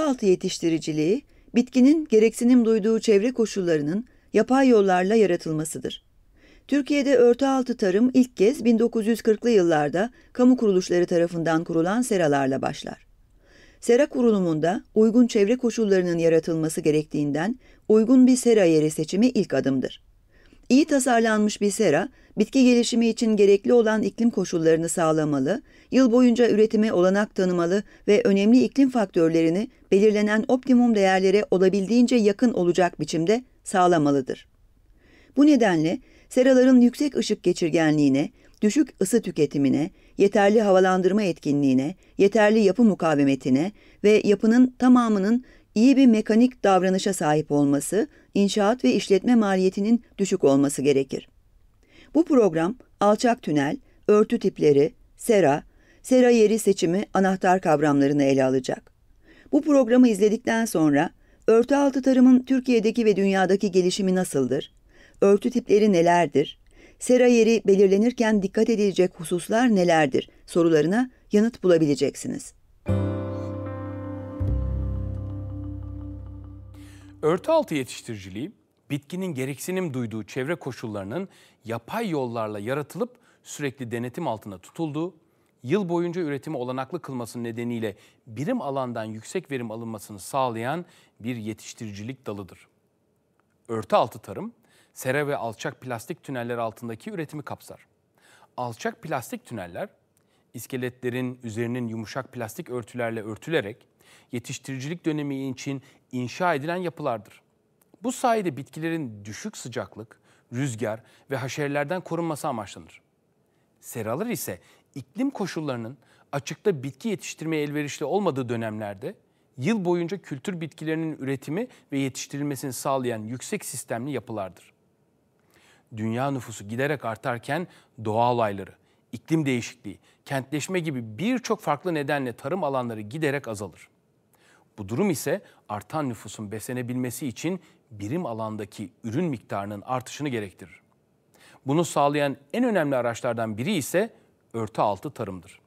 altı yetiştiriciliği, bitkinin gereksinim duyduğu çevre koşullarının yapay yollarla yaratılmasıdır. Türkiye'de örtü altı tarım ilk kez 1940'lı yıllarda kamu kuruluşları tarafından kurulan seralarla başlar. Sera kurulumunda uygun çevre koşullarının yaratılması gerektiğinden uygun bir sera yeri seçimi ilk adımdır. İyi tasarlanmış bir sera, bitki gelişimi için gerekli olan iklim koşullarını sağlamalı, yıl boyunca üretime olanak tanımalı ve önemli iklim faktörlerini belirlenen optimum değerlere olabildiğince yakın olacak biçimde sağlamalıdır. Bu nedenle seraların yüksek ışık geçirgenliğine, düşük ısı tüketimine, yeterli havalandırma etkinliğine, yeterli yapı mukavemetine ve yapının tamamının iyi bir mekanik davranışa sahip olması, inşaat ve işletme maliyetinin düşük olması gerekir. Bu program alçak tünel, örtü tipleri, sera, sera yeri seçimi anahtar kavramlarını ele alacak. Bu programı izledikten sonra örtü altı tarımın Türkiye'deki ve dünyadaki gelişimi nasıldır? Örtü tipleri nelerdir? Sera yeri belirlenirken dikkat edilecek hususlar nelerdir? sorularına yanıt bulabileceksiniz. Örtü altı yetiştiriciliği bitkinin gereksinim duyduğu çevre koşullarının yapay yollarla yaratılıp sürekli denetim altında tutulduğu, yıl boyunca üretimi olanaklı kılması nedeniyle birim alandan yüksek verim alınmasını sağlayan bir yetiştiricilik dalıdır. Örtü altı tarım, sera ve alçak plastik tüneller altındaki üretimi kapsar. Alçak plastik tüneller iskeletlerin üzerinin yumuşak plastik örtülerle örtülerek yetiştiricilik dönemi için inşa edilen yapılardır. Bu sayede bitkilerin düşük sıcaklık, rüzgar ve haşerelerden korunması amaçlanır. Seralar ise iklim koşullarının açıkta bitki yetiştirmeye elverişli olmadığı dönemlerde yıl boyunca kültür bitkilerinin üretimi ve yetiştirilmesini sağlayan yüksek sistemli yapılardır. Dünya nüfusu giderek artarken doğa olayları, iklim değişikliği, kentleşme gibi birçok farklı nedenle tarım alanları giderek azalır. Bu durum ise artan nüfusun beslenebilmesi için birim alandaki ürün miktarının artışını gerektirir. Bunu sağlayan en önemli araçlardan biri ise örtü altı tarımdır.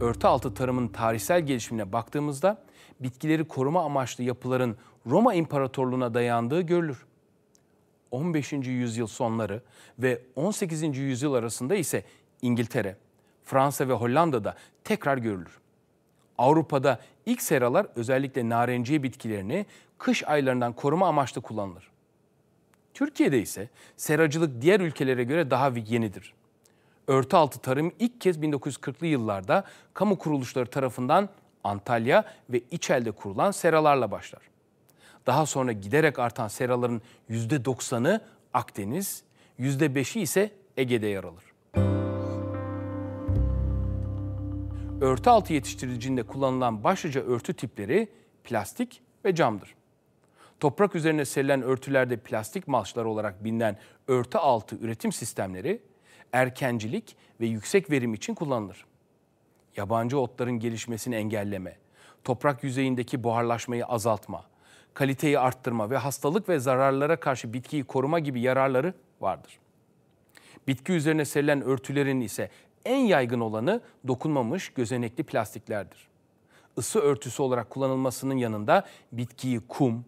Örtü altı tarımın tarihsel gelişimine baktığımızda bitkileri koruma amaçlı yapıların Roma İmparatorluğu'na dayandığı görülür. 15. yüzyıl sonları ve 18. yüzyıl arasında ise İngiltere, Fransa ve Hollanda'da tekrar görülür. Avrupa'da ilk seralar özellikle narenciye bitkilerini kış aylarından koruma amaçlı kullanılır. Türkiye'de ise seracılık diğer ülkelere göre daha yenidir. Örtü altı tarım ilk kez 1940'lı yıllarda kamu kuruluşları tarafından Antalya ve İçel'de kurulan seralarla başlar. Daha sonra giderek artan seraların %90'ı Akdeniz, %5'i ise Ege'de yer alır. Örtü altı yetiştiricinde kullanılan başlıca örtü tipleri plastik ve camdır. Toprak üzerine serilen örtülerde plastik malçlar olarak bilinen örtü altı üretim sistemleri erkencilik ve yüksek verim için kullanılır. Yabancı otların gelişmesini engelleme, toprak yüzeyindeki buharlaşmayı azaltma, kaliteyi arttırma ve hastalık ve zararlara karşı bitkiyi koruma gibi yararları vardır. Bitki üzerine serilen örtülerin ise en yaygın olanı dokunmamış gözenekli plastiklerdir. Isı örtüsü olarak kullanılmasının yanında bitkiyi kum,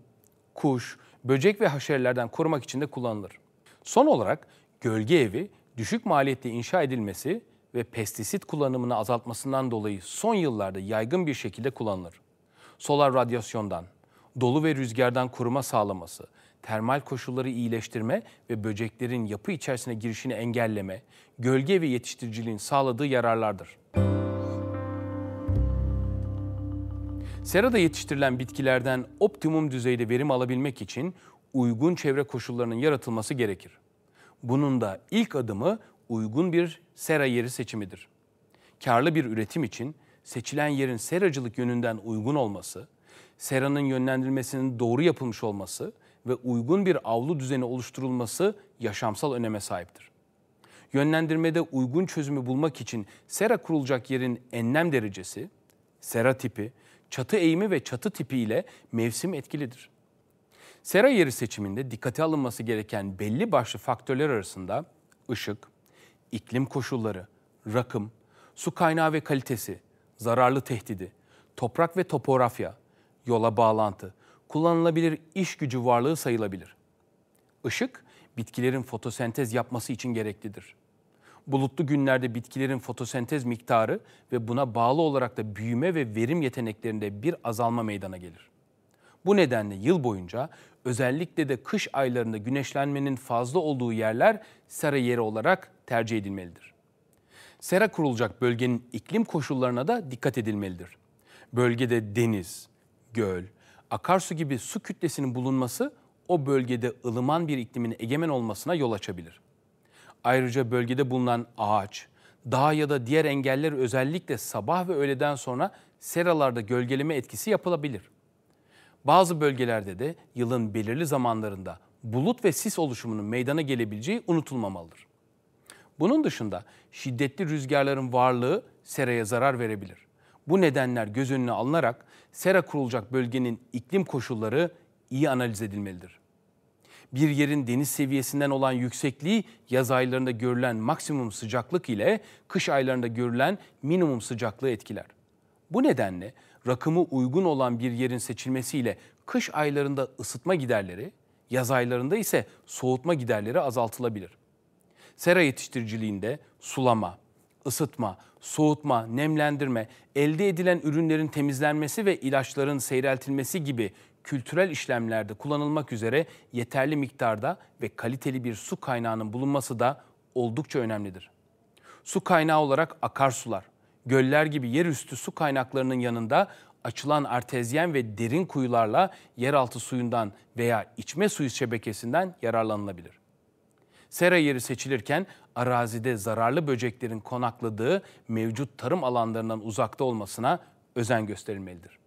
kuş, böcek ve haşerelerden korumak için de kullanılır. Son olarak gölge evi düşük maliyette inşa edilmesi ve pestisit kullanımını azaltmasından dolayı son yıllarda yaygın bir şekilde kullanılır. Solar radyasyondan, dolu ve rüzgardan koruma sağlaması, termal koşulları iyileştirme ve böceklerin yapı içerisine girişini engelleme, gölge ve yetiştiriciliğin sağladığı yararlardır. Serada yetiştirilen bitkilerden optimum düzeyde verim alabilmek için uygun çevre koşullarının yaratılması gerekir. Bunun da ilk adımı uygun bir sera yeri seçimidir. Karlı bir üretim için seçilen yerin seracılık yönünden uygun olması, seranın yönlendirilmesinin doğru yapılmış olması ve uygun bir avlu düzeni oluşturulması yaşamsal öneme sahiptir. Yönlendirmede uygun çözümü bulmak için sera kurulacak yerin enlem derecesi, sera tipi, çatı eğimi ve çatı tipi ile mevsim etkilidir. Sera yeri seçiminde dikkate alınması gereken belli başlı faktörler arasında ışık, iklim koşulları, rakım, su kaynağı ve kalitesi, zararlı tehdidi, toprak ve topografya, yola bağlantı, kullanılabilir iş gücü varlığı sayılabilir. Işık, bitkilerin fotosentez yapması için gereklidir. Bulutlu günlerde bitkilerin fotosentez miktarı ve buna bağlı olarak da büyüme ve verim yeteneklerinde bir azalma meydana gelir. Bu nedenle yıl boyunca özellikle de kış aylarında güneşlenmenin fazla olduğu yerler sera yeri olarak tercih edilmelidir. Sera kurulacak bölgenin iklim koşullarına da dikkat edilmelidir. Bölgede deniz, göl, akarsu gibi su kütlesinin bulunması o bölgede ılıman bir iklimin egemen olmasına yol açabilir. Ayrıca bölgede bulunan ağaç, dağ ya da diğer engeller özellikle sabah ve öğleden sonra seralarda gölgeleme etkisi yapılabilir. Bazı bölgelerde de yılın belirli zamanlarında bulut ve sis oluşumunun meydana gelebileceği unutulmamalıdır. Bunun dışında şiddetli rüzgarların varlığı seraya zarar verebilir. Bu nedenler göz önüne alınarak sera kurulacak bölgenin iklim koşulları iyi analiz edilmelidir. Bir yerin deniz seviyesinden olan yüksekliği yaz aylarında görülen maksimum sıcaklık ile kış aylarında görülen minimum sıcaklığı etkiler. Bu nedenle rakımı uygun olan bir yerin seçilmesiyle kış aylarında ısıtma giderleri, yaz aylarında ise soğutma giderleri azaltılabilir. Sera yetiştiriciliğinde sulama, ısıtma, soğutma, nemlendirme, elde edilen ürünlerin temizlenmesi ve ilaçların seyreltilmesi gibi kültürel işlemlerde kullanılmak üzere yeterli miktarda ve kaliteli bir su kaynağının bulunması da oldukça önemlidir. Su kaynağı olarak akarsular, göller gibi yerüstü su kaynaklarının yanında açılan artezyen ve derin kuyularla yeraltı suyundan veya içme suyu şebekesinden yararlanılabilir. Sera yeri seçilirken arazide zararlı böceklerin konakladığı mevcut tarım alanlarından uzakta olmasına özen gösterilmelidir.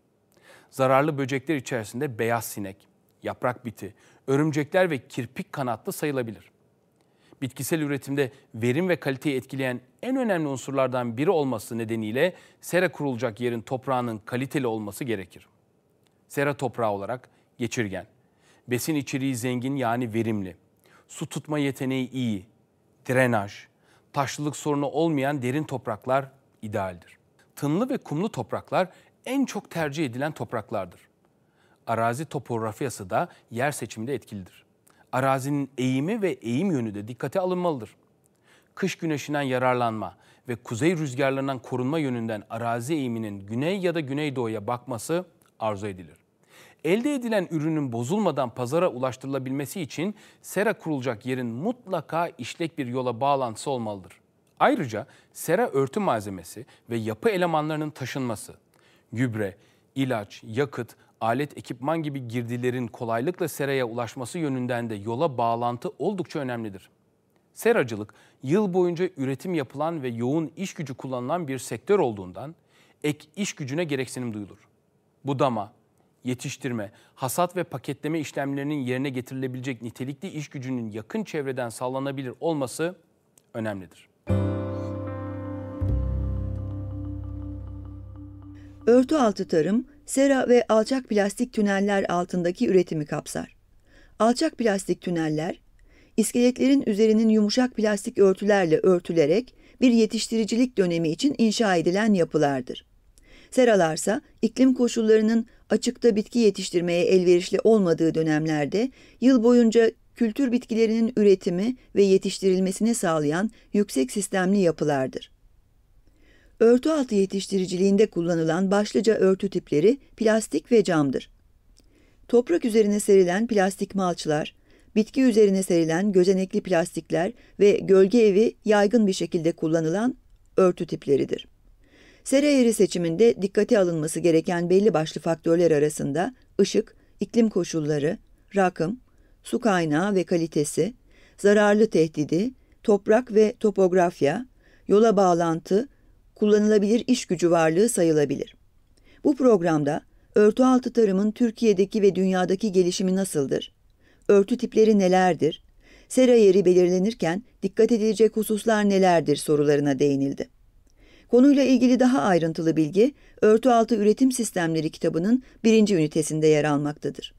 Zararlı böcekler içerisinde beyaz sinek, yaprak biti, örümcekler ve kirpik kanatlı sayılabilir. Bitkisel üretimde verim ve kaliteyi etkileyen en önemli unsurlardan biri olması nedeniyle sera kurulacak yerin toprağının kaliteli olması gerekir. Sera toprağı olarak geçirgen, besin içeriği zengin yani verimli, su tutma yeteneği iyi, drenaj, taşlılık sorunu olmayan derin topraklar idealdir. Tınlı ve kumlu topraklar en çok tercih edilen topraklardır. Arazi topografyası da yer seçiminde etkilidir. Arazinin eğimi ve eğim yönü de dikkate alınmalıdır. Kış güneşinden yararlanma ve kuzey rüzgarlarından korunma yönünden arazi eğiminin güney ya da güneydoğuya bakması arzu edilir. Elde edilen ürünün bozulmadan pazara ulaştırılabilmesi için sera kurulacak yerin mutlaka işlek bir yola bağlantısı olmalıdır. Ayrıca sera örtü malzemesi ve yapı elemanlarının taşınması, gübre, ilaç, yakıt, alet ekipman gibi girdilerin kolaylıkla seraya ulaşması yönünden de yola bağlantı oldukça önemlidir. Seracılık yıl boyunca üretim yapılan ve yoğun iş gücü kullanılan bir sektör olduğundan ek iş gücüne gereksinim duyulur. Budama, yetiştirme, hasat ve paketleme işlemlerinin yerine getirilebilecek nitelikli iş gücünün yakın çevreden sağlanabilir olması önemlidir. Örtü altı tarım, sera ve alçak plastik tüneller altındaki üretimi kapsar. Alçak plastik tüneller, iskeletlerin üzerinin yumuşak plastik örtülerle örtülerek bir yetiştiricilik dönemi için inşa edilen yapılardır. Seralarsa iklim koşullarının açıkta bitki yetiştirmeye elverişli olmadığı dönemlerde yıl boyunca kültür bitkilerinin üretimi ve yetiştirilmesini sağlayan yüksek sistemli yapılardır. Örtü altı yetiştiriciliğinde kullanılan başlıca örtü tipleri plastik ve camdır. Toprak üzerine serilen plastik malçlar, bitki üzerine serilen gözenekli plastikler ve gölge evi yaygın bir şekilde kullanılan örtü tipleridir. Sera Sereyeri seçiminde dikkate alınması gereken belli başlı faktörler arasında ışık, iklim koşulları, rakım, su kaynağı ve kalitesi, zararlı tehdidi, toprak ve topografya, yola bağlantı, kullanılabilir iş gücü varlığı sayılabilir. Bu programda örtü altı tarımın Türkiye'deki ve dünyadaki gelişimi nasıldır? Örtü tipleri nelerdir? Sera yeri belirlenirken dikkat edilecek hususlar nelerdir sorularına değinildi. Konuyla ilgili daha ayrıntılı bilgi Örtü Altı Üretim Sistemleri kitabının birinci ünitesinde yer almaktadır.